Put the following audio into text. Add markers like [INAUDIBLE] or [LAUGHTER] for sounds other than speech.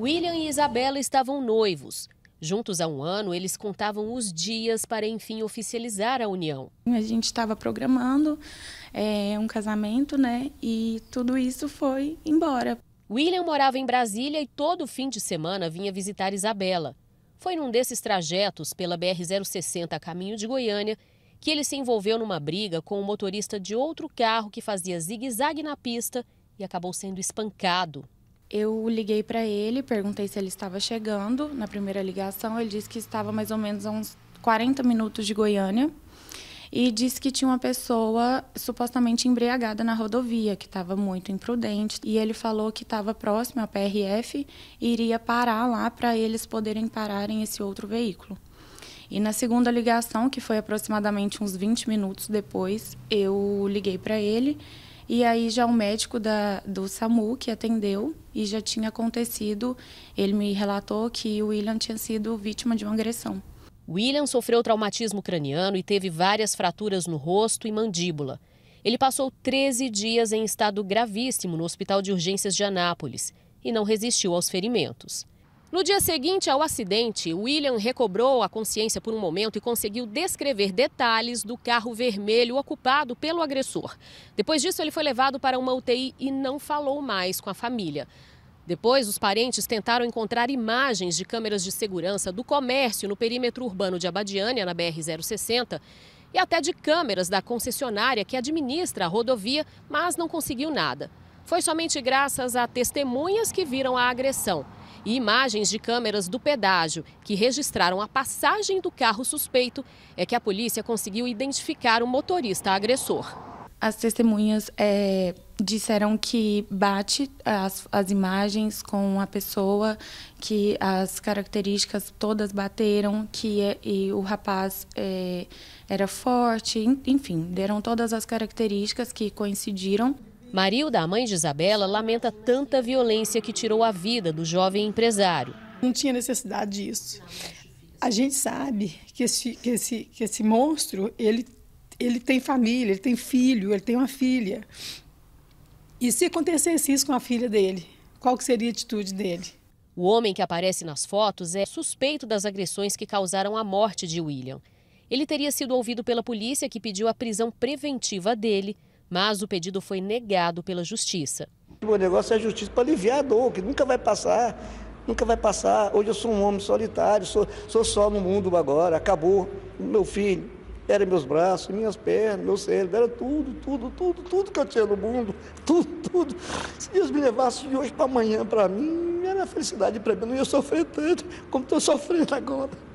William e Isabela estavam noivos. Juntos há um ano, eles contavam os dias para enfim oficializar a união. A gente estava programando é, um casamento, né? E tudo isso foi embora. William morava em Brasília e todo fim de semana vinha visitar Isabela. Foi num desses trajetos pela BR-060 a caminho de Goiânia que ele se envolveu numa briga com o um motorista de outro carro que fazia zigue-zague na pista e acabou sendo espancado. Eu liguei para ele, perguntei se ele estava chegando. Na primeira ligação, ele disse que estava mais ou menos a uns 40 minutos de Goiânia e disse que tinha uma pessoa supostamente embriagada na rodovia, que estava muito imprudente. E ele falou que estava próximo à PRF e iria parar lá para eles poderem pararem esse outro veículo. E na segunda ligação, que foi aproximadamente uns 20 minutos depois, eu liguei para ele e aí já o médico da, do SAMU que atendeu e já tinha acontecido, ele me relatou que o William tinha sido vítima de uma agressão. William sofreu traumatismo craniano e teve várias fraturas no rosto e mandíbula. Ele passou 13 dias em estado gravíssimo no Hospital de Urgências de Anápolis e não resistiu aos ferimentos. No dia seguinte ao acidente, William recobrou a consciência por um momento e conseguiu descrever detalhes do carro vermelho ocupado pelo agressor. Depois disso, ele foi levado para uma UTI e não falou mais com a família. Depois, os parentes tentaram encontrar imagens de câmeras de segurança do comércio no perímetro urbano de Abadiânia, na BR-060, e até de câmeras da concessionária que administra a rodovia, mas não conseguiu nada. Foi somente graças a testemunhas que viram a agressão e imagens de câmeras do pedágio que registraram a passagem do carro suspeito é que a polícia conseguiu identificar o motorista agressor. As testemunhas é, disseram que bate as, as imagens com a pessoa, que as características todas bateram, que é, e o rapaz é, era forte, enfim, deram todas as características que coincidiram. Marilda, a mãe de Isabela, lamenta tanta violência que tirou a vida do jovem empresário. Não tinha necessidade disso. A gente sabe que esse, que esse, que esse monstro, ele, ele tem família, ele tem filho, ele tem uma filha. E se acontecesse isso com a filha dele, qual que seria a atitude dele? O homem que aparece nas fotos é suspeito das agressões que causaram a morte de William. Ele teria sido ouvido pela polícia, que pediu a prisão preventiva dele mas o pedido foi negado pela Justiça. O negócio é a justiça para aliviar a dor, que nunca vai passar, nunca vai passar. Hoje eu sou um homem solitário, sou, sou só no mundo agora, acabou. Meu filho, era meus braços, minhas pernas, meu cérebro, era tudo, tudo, tudo, tudo que eu tinha no mundo, [LAUGHS] tudo, tudo. Se Deus me levasse de hoje para amanhã para mim, era felicidade para mim, eu não ia sofrer tanto como estou sofrendo agora.